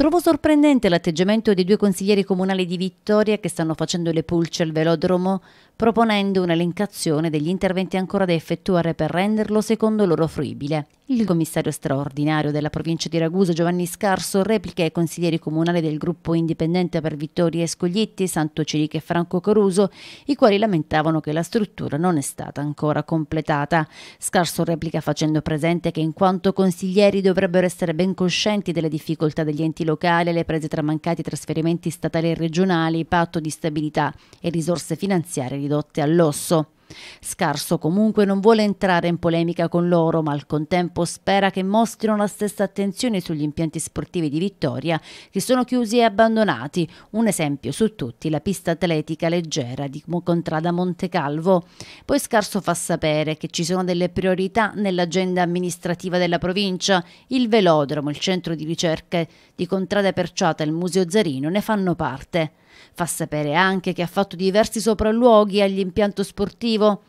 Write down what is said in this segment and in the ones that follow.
Trovo sorprendente l'atteggiamento dei due consiglieri comunali di Vittoria che stanno facendo le pulce al velodromo, proponendo un'elencazione degli interventi ancora da effettuare per renderlo secondo loro fruibile il commissario straordinario della provincia di Ragusa, Giovanni Scarso, replica ai consiglieri comunali del gruppo indipendente per Vittorio Scoglietti, Santo Cirica e Franco Caruso, i quali lamentavano che la struttura non è stata ancora completata. Scarso replica facendo presente che in quanto consiglieri dovrebbero essere ben coscienti delle difficoltà degli enti locali le prese tra mancati trasferimenti statali e regionali, patto di stabilità e risorse finanziarie ridotte all'osso. Scarso comunque non vuole entrare in polemica con loro, ma al contempo spera che mostrino la stessa attenzione sugli impianti sportivi di Vittoria che sono chiusi e abbandonati, un esempio su tutti la pista atletica leggera di Contrada Montecalvo. Poi Scarso fa sapere che ci sono delle priorità nell'agenda amministrativa della provincia, il velodromo, il centro di ricerca di Contrada Perciata e il Museo Zarino ne fanno parte. Fa sapere anche che ha fatto diversi sopralluoghi all'impianto sportivo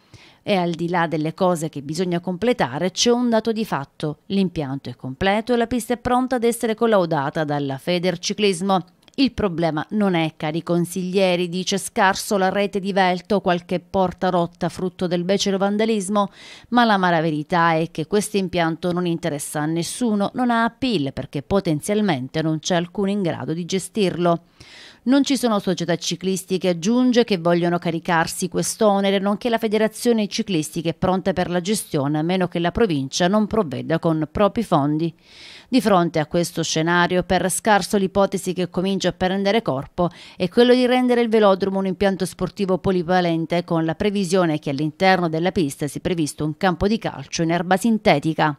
e al di là delle cose che bisogna completare c'è un dato di fatto. L'impianto è completo e la pista è pronta ad essere collaudata dalla Feder Ciclismo. Il problema non è, cari consiglieri, dice scarso la rete di Velto qualche porta rotta frutto del becero vandalismo, ma la mala verità è che questo impianto non interessa a nessuno, non ha appeal perché potenzialmente non c'è alcuno in grado di gestirlo. Non ci sono società ciclistiche, aggiunge, che vogliono caricarsi quest'onere, nonché la federazione ciclistica è pronta per la gestione, a meno che la provincia non provveda con propri fondi. Di fronte a questo scenario, per scarso l'ipotesi che comincia a prendere corpo è quello di rendere il velodromo un impianto sportivo polivalente con la previsione che all'interno della pista si è previsto un campo di calcio in erba sintetica.